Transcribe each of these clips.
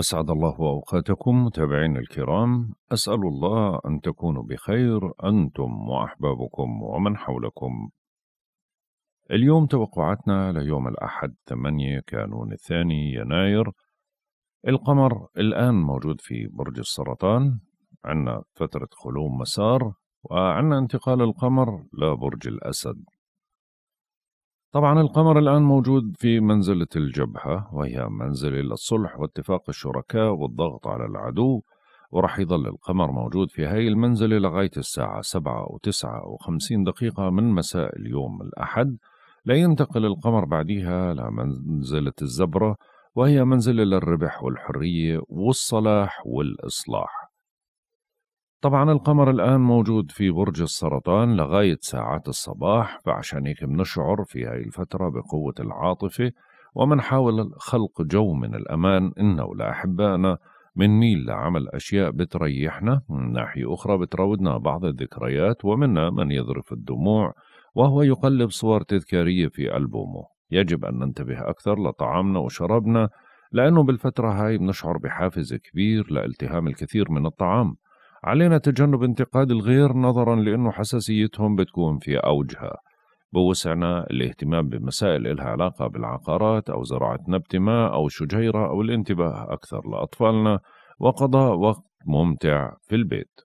أسعد الله أوقاتكم متابعين الكرام أسأل الله أن تكونوا بخير أنتم وأحبابكم ومن حولكم اليوم توقعاتنا ليوم الأحد 8 كانون الثاني يناير القمر الآن موجود في برج السرطان عندنا فترة خلو مسار وعندنا انتقال القمر لبرج الأسد طبعا القمر الآن موجود في منزلة الجبهة وهي منزلة الصلح واتفاق الشركاء والضغط على العدو ورح يظل القمر موجود في هاي المنزلة لغاية الساعة سبعة وتسعة وخمسين دقيقة من مساء اليوم الأحد لا ينتقل القمر بعدها لمنزلة الزبرة وهي منزلة للربح والحرية والصلاح والإصلاح طبعا القمر الآن موجود في برج السرطان لغاية ساعات الصباح فعشان هيك بنشعر في هاي الفترة بقوة العاطفة ومنحاول خلق جو من الأمان إنا ولأحبائنا ميل لعمل أشياء بتريحنا من ناحية أخرى بتراودنا بعض الذكريات ومنا من يذرف الدموع وهو يقلب صور تذكارية في ألبومه يجب أن ننتبه أكثر لطعامنا وشربنا لأنه بالفترة هاي بنشعر بحافز كبير لالتهام الكثير من الطعام علينا تجنب انتقاد الغير نظرا لأنه حساسيتهم بتكون في أوجها بوسعنا الاهتمام بمسائل إلها علاقة بالعقارات أو زراعة نبت ما أو شجيرة أو الانتباه أكثر لأطفالنا وقضاء وقت ممتع في البيت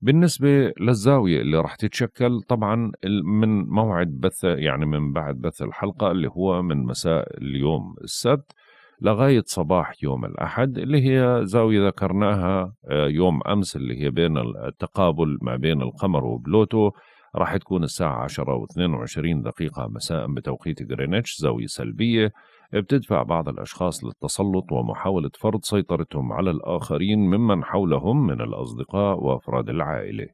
بالنسبة للزاوية اللي راح تتشكل طبعا من موعد بث يعني من بعد بث الحلقة اللي هو من مساء اليوم السبت لغاية صباح يوم الأحد اللي هي زاوية ذكرناها آه، يوم أمس اللي هي بين التقابل ما بين القمر وبلوتو راح تكون الساعة 10 و22 دقيقة مساء بتوقيت غرينتش زاوية سلبية بتدفع بعض الأشخاص للتسلط ومحاولة فرض سيطرتهم على الآخرين ممن حولهم من الأصدقاء وأفراد العائلة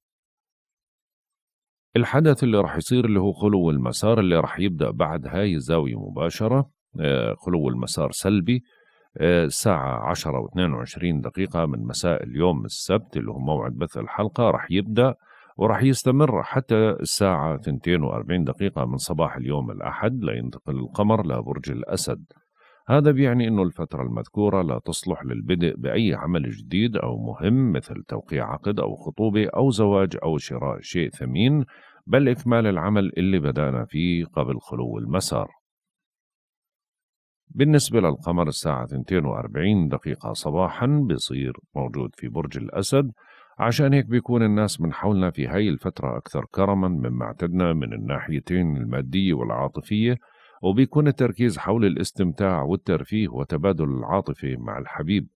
الحدث اللي راح يصير اللي هو خلو المسار اللي راح يبدأ بعد هاي الزاوية مباشرة آه، خلو المسار سلبي آه، الساعة عشرة واثنين وعشرين دقيقة من مساء اليوم السبت اللي هو موعد بث الحلقة راح يبدأ وراح يستمر حتى الساعة واربعين دقيقة من صباح اليوم الأحد لينتقل القمر لبرج الأسد هذا بيعني أنه الفترة المذكورة لا تصلح للبدء بأي عمل جديد أو مهم مثل توقيع عقد أو خطوبة أو زواج أو شراء شيء ثمين بل إكمال العمل اللي بدأنا فيه قبل خلو المسار بالنسبة للقمر الساعة 42 دقيقة صباحا بصير موجود في برج الأسد عشان هيك بيكون الناس من حولنا في هاي الفترة أكثر كرما مما اعتدنا من الناحيتين المادية والعاطفية وبيكون التركيز حول الاستمتاع والترفيه وتبادل العاطفة مع الحبيب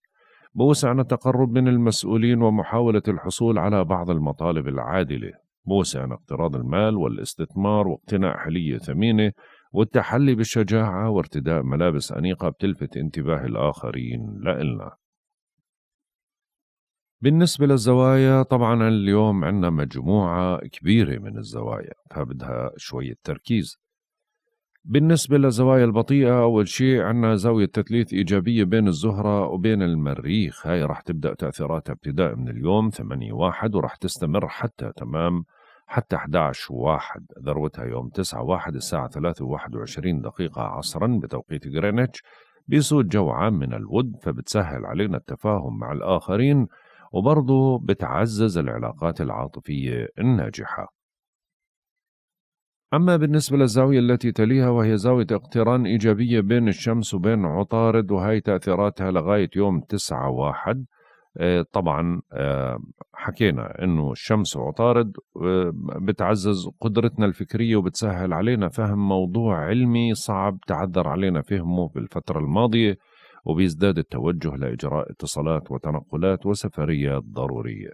بوسعنا التقرب من المسؤولين ومحاولة الحصول على بعض المطالب العادلة بوسعنا اقتراض المال والاستثمار واقتناء حلية ثمينة والتحلي بالشجاعة وارتداء ملابس أنيقة بتلفت انتباه الآخرين لإلنا بالنسبة للزوايا طبعا اليوم عندنا مجموعة كبيرة من الزوايا فبدها شوية تركيز بالنسبة للزوايا البطيئة أول شيء عندنا زاوية تثليث إيجابية بين الزهرة وبين المريخ هاي رح تبدأ تأثيراتها ابتداء من اليوم 8 واحد ورح تستمر حتى تمام حتى 11 واحد ذروتها يوم 9 واحد الساعة 3 و21 دقيقة عصرا بتوقيت غرينتش بيسود جو عام من الود فبتسهل علينا التفاهم مع الآخرين وبرضه بتعزز العلاقات العاطفية الناجحة أما بالنسبة للزاوية التي تليها وهي زاوية اقتران إيجابية بين الشمس وبين عطارد وهي تأثيراتها لغاية يوم 9 واحد آه، طبعا آه، حكينا انه الشمس وعطارد بتعزز قدرتنا الفكريه وبتسهل علينا فهم موضوع علمي صعب تعذر علينا فهمه بالفتره الماضيه وبيزداد التوجه لاجراء اتصالات وتنقلات وسفريات ضروريه.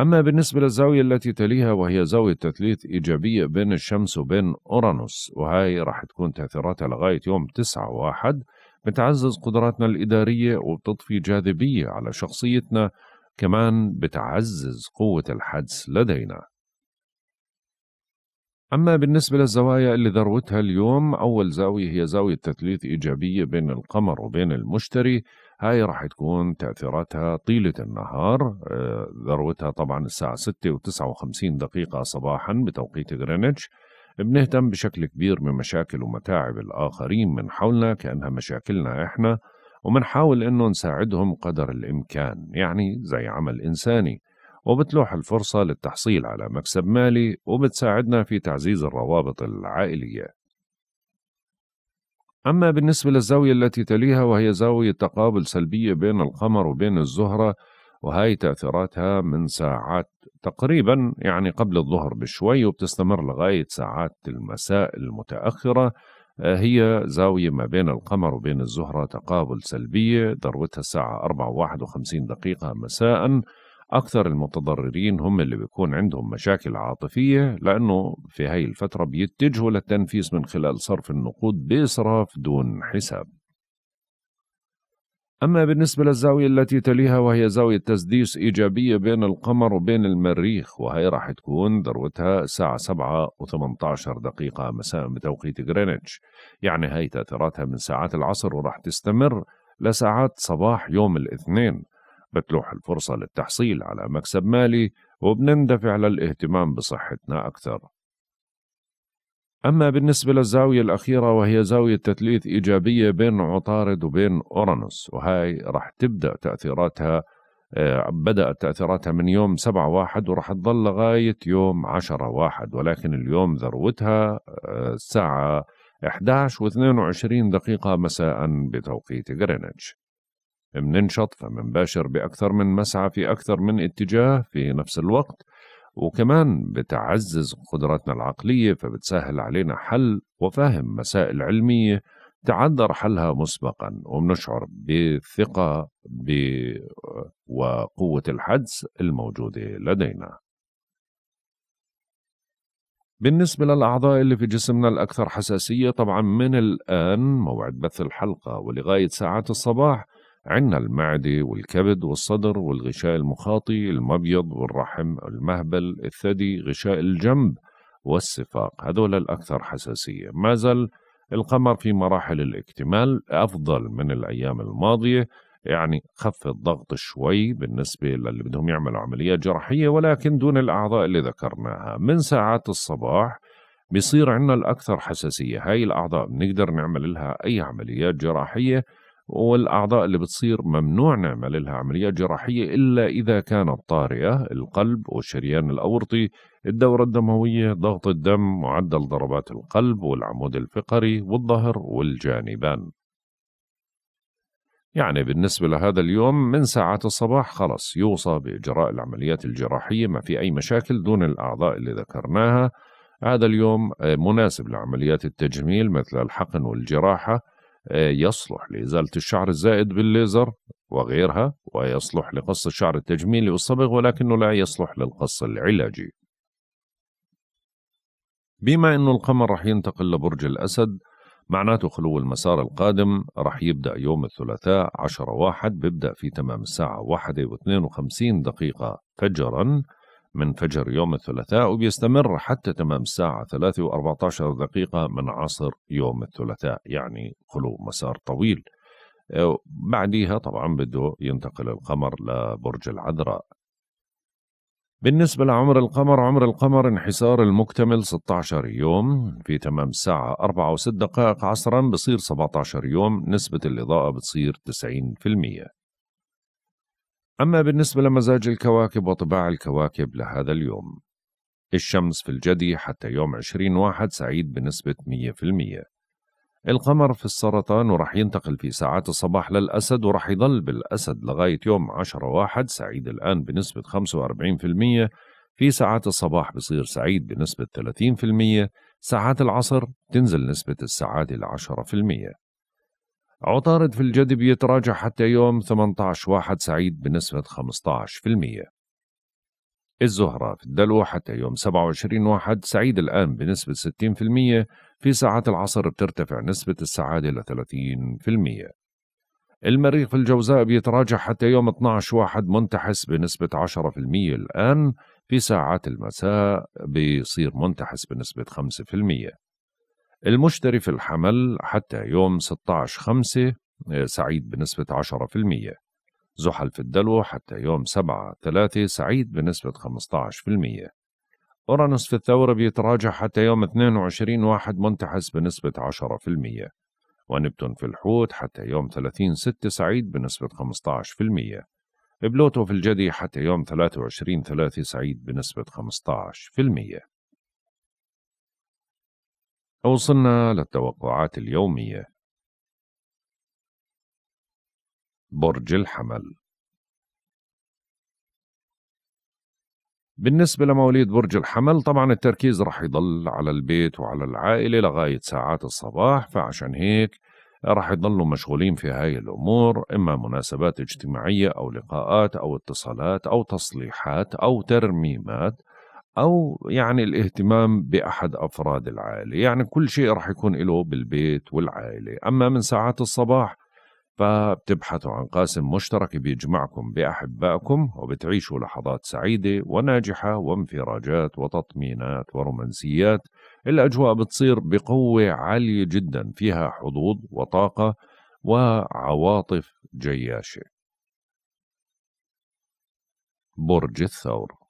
اما بالنسبه للزاويه التي تليها وهي زاويه تثليث ايجابيه بين الشمس وبين اورانوس وهي راح تكون تاثيراتها لغايه يوم 9 1 بتعزز قدراتنا الإدارية وبتضفي جاذبية على شخصيتنا كمان بتعزز قوة الحدس لدينا أما بالنسبة للزوايا اللي ذروتها اليوم أول زاوية هي زاوية تثليث إيجابية بين القمر وبين المشتري هاي راح تكون تأثيراتها طيلة النهار آه، ذروتها طبعا الساعة 6 و59 دقيقة صباحا بتوقيت غرينتش بنهتم بشكل كبير بمشاكل ومتاعب الآخرين من حولنا كأنها مشاكلنا إحنا ومنحاول إنه نساعدهم قدر الإمكان يعني زي عمل إنساني وبتلوح الفرصة للتحصيل على مكسب مالي وبتساعدنا في تعزيز الروابط العائلية أما بالنسبة للزاوية التي تليها وهي زاوية تقابل سلبية بين القمر وبين الزهرة وهي تأثيراتها من ساعات تقريبا يعني قبل الظهر بشوي وبتستمر لغاية ساعات المساء المتأخرة آه، هي زاوية ما بين القمر وبين الزهرة تقابل سلبية ذروتها الساعة 4 51 دقيقة مساء أكثر المتضررين هم اللي بيكون عندهم مشاكل عاطفية لأنه في هاي الفترة بيتجهوا للتنفيس من خلال صرف النقود بإسراف دون حساب أما بالنسبة للزاوية التي تليها وهي زاوية تسديس إيجابية بين القمر وبين المريخ وهي راح تكون ذروتها الساعة 7 و18 دقيقة مساء بتوقيت غرينتش يعني هي تأثيراتها من ساعات العصر وراح تستمر لساعات صباح يوم الاثنين بتلوح الفرصة للتحصيل على مكسب مالي وبنندفع للاهتمام بصحتنا أكثر أما بالنسبة للزاوية الأخيرة وهي زاوية تثليث إيجابية بين عطارد وبين أورانوس وهي رح تبدأ تأثيراتها آه، بدأت تأثيراتها من يوم 7 واحد ورح تظل لغاية يوم 10 واحد ولكن اليوم ذروتها آه، الساعة 11 و22 دقيقة مساء بتوقيت غرينتش مننشط فمنباشر بأكثر من مسعى في أكثر من اتجاه في نفس الوقت وكمان بتعزز قدراتنا العقلية فبتسهل علينا حل وفهم مسائل علمية تعذر حلها مسبقا وبنشعر بالثقة ب... وقوة الحدس الموجودة لدينا بالنسبة للأعضاء اللي في جسمنا الأكثر حساسية طبعا من الآن موعد بث الحلقة ولغاية ساعات الصباح عندنا المعدة والكبد والصدر والغشاء المخاطي المبيض والرحم المهبل الثدي غشاء الجنب والسفاق هذول الأكثر حساسية ما زال القمر في مراحل الاكتمال أفضل من الأيام الماضية يعني خف الضغط شوي بالنسبة للي بدهم يعملوا عملية جراحية ولكن دون الأعضاء اللي ذكرناها من ساعات الصباح بيصير عندنا الأكثر حساسية هاي الأعضاء بنقدر نعمل لها أي عمليات جراحية والاعضاء اللي بتصير ممنوع نعمل لها عمليات جراحيه الا اذا كانت طارئه القلب والشريان الاورطي الدوره الدمويه ضغط الدم معدل ضربات القلب والعمود الفقري والظهر والجانبان يعني بالنسبة لهذا اليوم من ساعات الصباح خلص يوصى بإجراء العمليات الجراحية ما في أي مشاكل دون الأعضاء اللي ذكرناها هذا اليوم آه، مناسب لعمليات التجميل مثل الحقن والجراحة يصلح لإزالة الشعر الزائد بالليزر وغيرها ويصلح لقص الشعر التجميلي والصبغ ولكنه لا يصلح للقص العلاجي بما أنه القمر رح ينتقل لبرج الأسد معناته خلو المسار القادم رح يبدأ يوم الثلاثاء 10 واحد بيبدأ في تمام الساعة واثنين وخمسين دقيقة فجراً من فجر يوم الثلاثاء وبيستمر حتى تمام الساعة 3 و14 دقيقة من عصر يوم الثلاثاء يعني خلو مسار طويل آه، بعديها طبعا بده ينتقل القمر لبرج العذراء بالنسبة لعمر القمر عمر القمر انحسار المكتمل 16 يوم في تمام الساعة 4 و 6 دقائق عصرا بصير 17 يوم نسبة الإضاءة بتصير 90% أما بالنسبة لمزاج الكواكب وطباع الكواكب لهذا اليوم الشمس في الجدي حتى يوم 20 واحد سعيد بنسبة 100% القمر في السرطان ورح ينتقل في ساعات الصباح للأسد ورح يظل بالأسد لغاية يوم 10 واحد سعيد الآن بنسبة 45% في ساعات الصباح بصير سعيد بنسبة 30% ساعات العصر تنزل نسبة السعادة في المئة عطارد في الجدي بيتراجع حتى يوم 18 واحد سعيد بنسبة 15% الزهرة في الدلو حتى يوم 27 واحد سعيد الآن بنسبة 60% في ساعات العصر بترتفع نسبة السعادة إلى 30% المريخ في الجوزاء بيتراجع حتى يوم 12 واحد منتحس بنسبة 10% الآن في ساعات المساء بيصير منتحس بنسبة 5% المشتري في الحمل حتى يوم 16 5 آه، سعيد بنسبة 10% زحل في الدلو حتى يوم 7 3 سعيد بنسبة 15% أورانوس في الثورة بيتراجع حتى يوم 22 واحد منتحس بنسبة 10% ونبتون في الحوت حتى يوم 30 6 سعيد بنسبة 15% بلوتو في الجدي حتى يوم 23 3 سعيد بنسبة 15% وصلنا للتوقعات اليومية برج الحمل بالنسبة لمواليد برج الحمل طبعا التركيز رح يضل على البيت وعلى العائلة لغاية ساعات الصباح فعشان هيك رح يضلوا مشغولين في هاي الأمور إما مناسبات اجتماعية أو لقاءات أو اتصالات أو تصليحات أو ترميمات أو يعني الاهتمام بأحد أفراد العائلة يعني كل شيء رح يكون له بالبيت والعائلة أما من ساعات الصباح فبتبحثوا عن قاسم مشترك بيجمعكم بأحبائكم وبتعيشوا لحظات سعيدة وناجحة وانفراجات وتطمينات ورومانسيات الأجواء بتصير بقوة عالية جدا فيها حظوظ وطاقة وعواطف جياشة برج الثور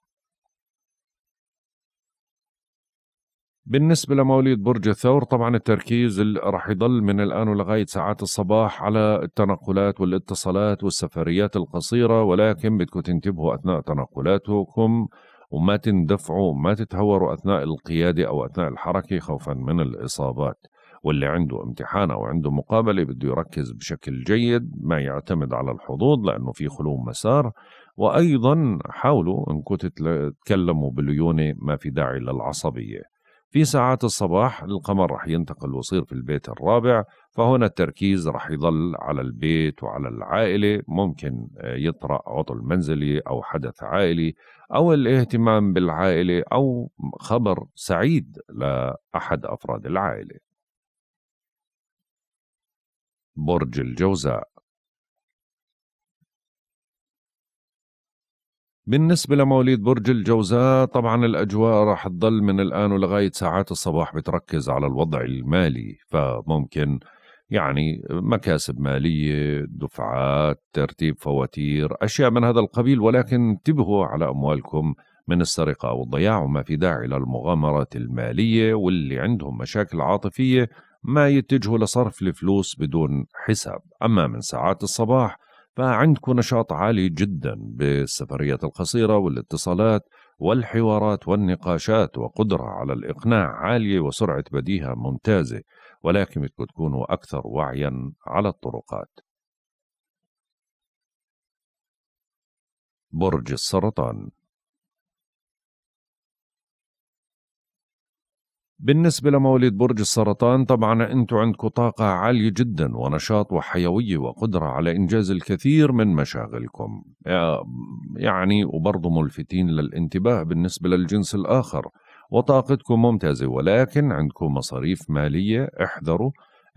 بالنسبة لمواليد برج الثور طبعا التركيز رح يضل من الآن ولغاية ساعات الصباح على التنقلات والاتصالات والسفريات القصيرة ولكن بدكم تنتبهوا أثناء تنقلاتكم وما تندفعوا وما تتهوروا أثناء القيادة أو أثناء الحركة خوفا من الإصابات واللي عنده امتحان أو عنده مقابلة بده يركز بشكل جيد ما يعتمد على الحظوظ لأنه في خلو مسار وأيضا حاولوا أنكم تتكلموا بليونة ما في داعي للعصبية في ساعات الصباح القمر رح ينتقل ويصير في البيت الرابع فهنا التركيز رح يضل على البيت وعلى العائلة ممكن آه، يطرأ عطل منزلي أو حدث عائلي أو الاهتمام بالعائلة أو خبر سعيد لأحد أفراد العائلة برج الجوزاء بالنسبة لمواليد برج الجوزاء طبعا الأجواء راح تضل من الآن ولغاية ساعات الصباح بتركز على الوضع المالي فممكن يعني مكاسب مالية دفعات ترتيب فواتير أشياء من هذا القبيل ولكن انتبهوا على أموالكم من السرقة أو الضياع وما في داعي للمغامرات المالية واللي عندهم مشاكل عاطفية ما يتجهوا لصرف الفلوس بدون حساب أما من ساعات الصباح فعندكم نشاط عالي جدا بالسفريات القصيرة والاتصالات والحوارات والنقاشات وقدرة على الإقناع عالية وسرعة بديهة ممتازة ولكن بدكم تكونوا أكثر وعيا على الطرقات برج السرطان بالنسبة لمواليد برج السرطان طبعا أنتم عندكم طاقة عالية جدا ونشاط وحيوية وقدرة على إنجاز الكثير من مشاغلكم يعني وبرضه ملفتين للانتباه بالنسبة للجنس الآخر وطاقتكم ممتازة ولكن عندكم مصاريف مالية احذروا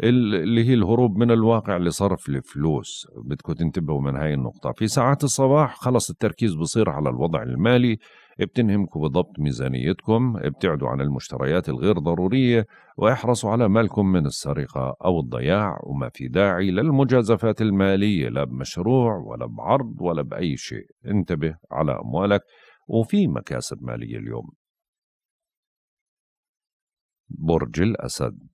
اللي هي الهروب من الواقع لصرف الفلوس بدكم تنتبهوا من هاي النقطة في ساعات الصباح خلص التركيز بصير على الوضع المالي بتنهمكم بضبط ميزانيتكم بتعدوا عن المشتريات الغير ضرورية واحرصوا على مالكم من السرقة أو الضياع وما في داعي للمجازفات المالية لا بمشروع ولا بعرض ولا بأي شيء انتبه على أموالك وفي مكاسب مالية اليوم برج الأسد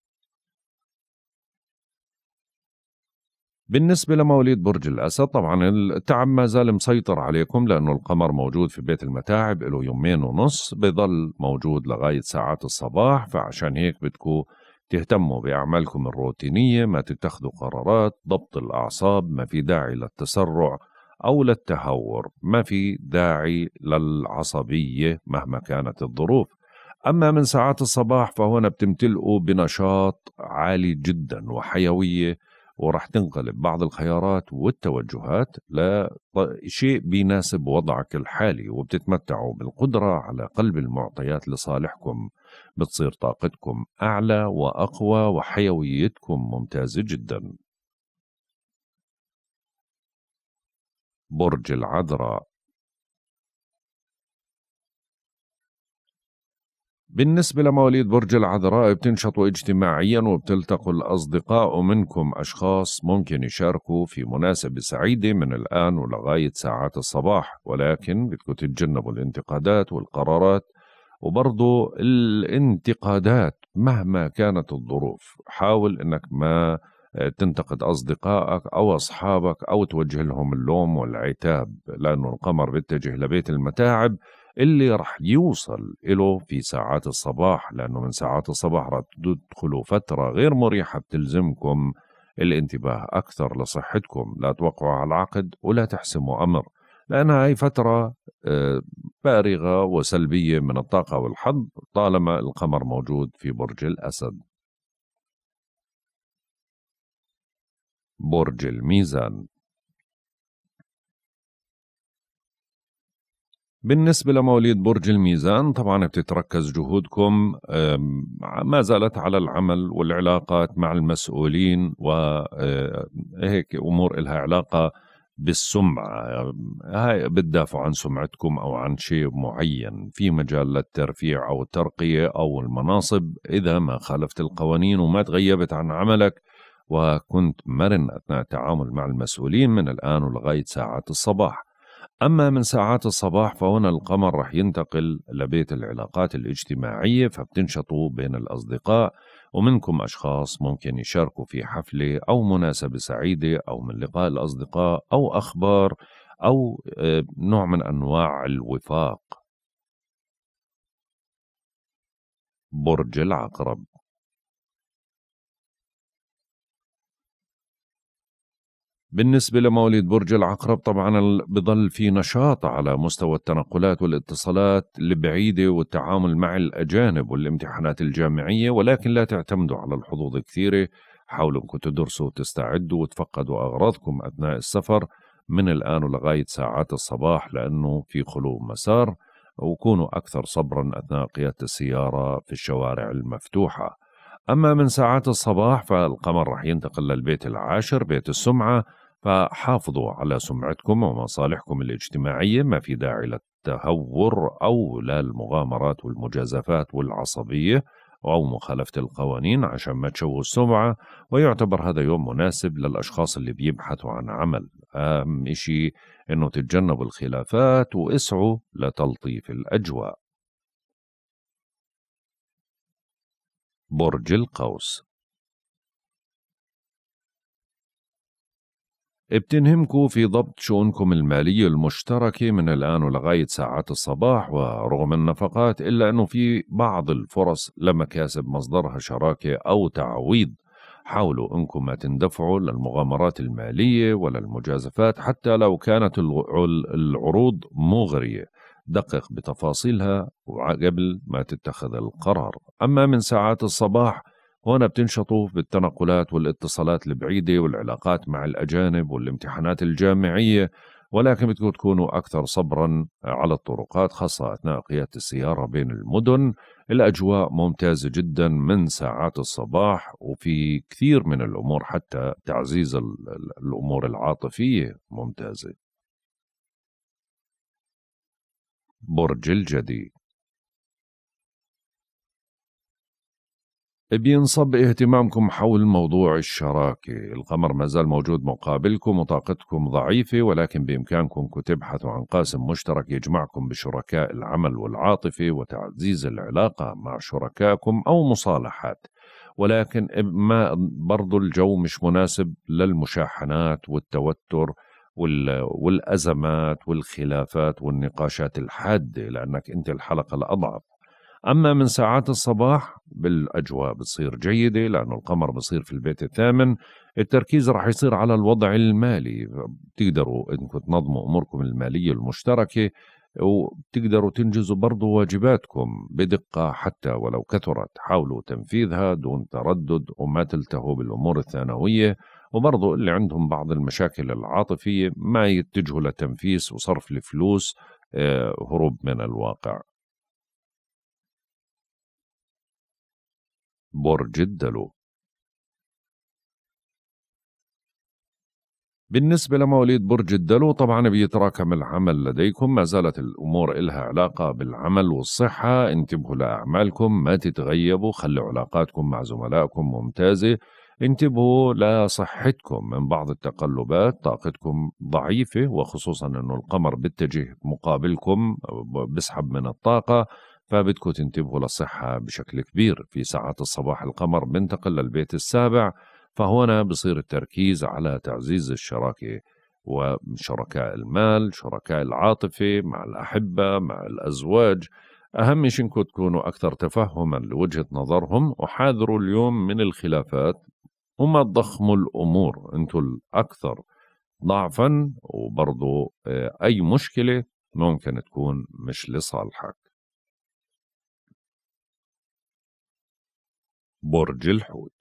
بالنسبة لمواليد برج الأسد طبعا التعب ما زال مسيطر عليكم لأنه القمر موجود في بيت المتاعب له يومين ونص بيظل موجود لغاية ساعات الصباح فعشان هيك بدكم تهتموا بأعمالكم الروتينية ما تتخذوا قرارات ضبط الأعصاب ما في داعي للتسرع أو للتهور ما في داعي للعصبية مهما كانت الظروف أما من ساعات الصباح فهنا بتمتلئوا بنشاط عالي جدا وحيوية وراح تنقلب بعض الخيارات والتوجهات لشيء بيناسب وضعك الحالي وبتتمتعوا بالقدرة على قلب المعطيات لصالحكم بتصير طاقتكم أعلى وأقوى وحيويتكم ممتازة جدا برج العذراء بالنسبة لمواليد برج العذراء بتنشطوا اجتماعيا وبتلتقوا الأصدقاء منكم أشخاص ممكن يشاركوا في مناسبة سعيدة من الآن ولغاية ساعات الصباح ولكن بدكم تتجنبوا الانتقادات والقرارات وبرضو الانتقادات مهما كانت الظروف حاول أنك ما آه، تنتقد أصدقائك أو أصحابك أو توجه لهم اللوم والعتاب لأنه القمر بيتجه لبيت المتاعب اللي رح يوصل له في ساعات الصباح لأنه من ساعات الصباح رح تدخلوا فترة غير مريحة بتلزمكم الانتباه أكثر لصحتكم لا توقعوا على العقد ولا تحسموا أمر لأنها هي فترة فارغة آه، وسلبية من الطاقة والحظ طالما القمر موجود في برج الأسد برج الميزان بالنسبة لمواليد برج الميزان طبعا بتتركز جهودكم ما زالت على العمل والعلاقات مع المسؤولين وهيك آه، أمور إلها علاقة بالسمعة هاي بتدافعوا عن سمعتكم أو عن شيء معين في مجال للترفيع أو الترقية أو المناصب إذا ما خالفت القوانين وما تغيبت عن عملك وكنت مرن أثناء التعامل مع المسؤولين من الآن ولغاية ساعات الصباح أما من ساعات الصباح فهنا القمر رح ينتقل لبيت العلاقات الاجتماعية فبتنشطوا بين الأصدقاء ومنكم أشخاص ممكن يشاركوا في حفلة أو مناسبة سعيدة أو من لقاء الأصدقاء أو أخبار أو آه، نوع من أنواع الوفاق برج العقرب بالنسبة لمواليد برج العقرب طبعا بضل في نشاط على مستوى التنقلات والاتصالات البعيدة والتعامل مع الأجانب والامتحانات الجامعية ولكن لا تعتمدوا على الحظوظ كثيرة حاولوا انكم تدرسوا وتستعدوا وتفقدوا أغراضكم أثناء السفر من الآن ولغاية ساعات الصباح لأنه في خلو مسار وكونوا أكثر صبرا أثناء قيادة السيارة في الشوارع المفتوحة أما من ساعات الصباح فالقمر رح ينتقل للبيت العاشر بيت السمعة فحافظوا على سمعتكم ومصالحكم الاجتماعية ما في داعي للتهور أو للمغامرات والمجازفات والعصبية أو مخالفة القوانين عشان ما تشوهوا السمعة ويعتبر هذا يوم مناسب للأشخاص اللي بيبحثوا عن عمل أهم إشي إنه تتجنبوا الخلافات واسعوا لتلطيف الأجواء برج القوس بتنهمكم في ضبط شؤونكم المالية المشتركة من الآن ولغاية ساعات الصباح ورغم النفقات إلا أنه في بعض الفرص لمكاسب مصدرها شراكة أو تعويض حاولوا أنكم ما تندفعوا للمغامرات المالية ولا المجازفات حتى لو كانت العروض مغرية دقق بتفاصيلها وقبل ما تتخذ القرار أما من ساعات الصباح هون بتنشطوا بالتنقلات والاتصالات البعيدة والعلاقات مع الأجانب والامتحانات الجامعية ولكن بدكم تكونوا أكثر صبرا على الطرقات خاصة أثناء قيادة السيارة بين المدن الأجواء ممتازة جدا من ساعات الصباح وفي كثير من الأمور حتى تعزيز الأمور العاطفية ممتازة برج الجدي بينصب اهتمامكم حول موضوع الشراكة القمر ما زال موجود مقابلكم وطاقتكم ضعيفة ولكن بإمكانكم تبحثوا عن قاسم مشترك يجمعكم بشركاء العمل والعاطفة وتعزيز العلاقة مع شركائكم أو مصالحات ولكن ما برضو الجو مش مناسب للمشاحنات والتوتر والأزمات والخلافات والنقاشات الحادة لأنك أنت الحلقة الأضعف أما من ساعات الصباح بالأجواء بتصير جيدة لأنه القمر بصير في البيت الثامن التركيز رح يصير على الوضع المالي بتقدروا انكم تنظموا أموركم المالية المشتركة وبتقدروا تنجزوا برضو واجباتكم بدقة حتى ولو كثرت حاولوا تنفيذها دون تردد وما تلتهوا بالأمور الثانوية وبرضو اللي عندهم بعض المشاكل العاطفية ما يتجهوا لتنفيس وصرف الفلوس آه، هروب من الواقع برج الدلو بالنسبة لمواليد برج الدلو طبعا بيتراكم العمل لديكم ما زالت الأمور إلها علاقة بالعمل والصحة انتبهوا لأعمالكم ما تتغيبوا خلوا علاقاتكم مع زملائكم ممتازة انتبهوا لصحتكم من بعض التقلبات طاقتكم ضعيفة وخصوصا أنه القمر بيتجه مقابلكم بسحب من الطاقة فبدكم تنتبهوا للصحة بشكل كبير في ساعات الصباح القمر بنتقل للبيت السابع فهنا بصير التركيز على تعزيز الشراكة وشركاء المال شركاء العاطفة مع الأحبة مع الأزواج أهم شيء إنكم تكونوا أكثر تفهما لوجهة نظرهم وحاذروا اليوم من الخلافات وما تضخموا الأمور أنتم الأكثر ضعفا وبرضو آه، أي مشكلة ممكن تكون مش لصالحك برج الحوت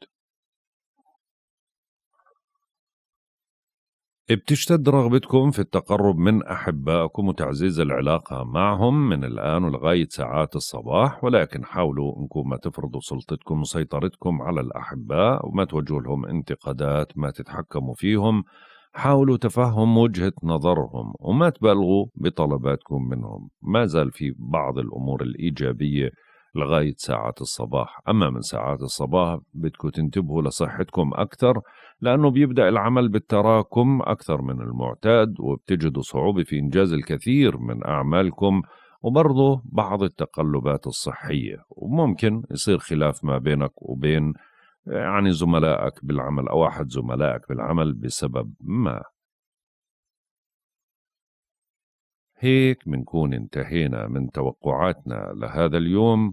بتشتد رغبتكم في التقرب من أحبائكم وتعزيز العلاقة معهم من الآن ولغاية ساعات الصباح ولكن حاولوا أنكم ما تفرضوا سلطتكم وسيطرتكم على الأحباء وما توجهوا لهم انتقادات ما تتحكموا فيهم حاولوا تفهم وجهة نظرهم وما تبالغوا بطلباتكم منهم ما زال في بعض الأمور الإيجابية لغاية ساعات الصباح أما من ساعات الصباح بدكم تنتبهوا لصحتكم أكثر لأنه بيبدأ العمل بالتراكم أكثر من المعتاد وبتجدوا صعوبة في إنجاز الكثير من أعمالكم وبرضه بعض التقلبات الصحية وممكن يصير خلاف ما بينك وبين يعني زملائك بالعمل أو أحد زملائك بالعمل بسبب ما هيك منكون انتهينا من توقعاتنا لهذا اليوم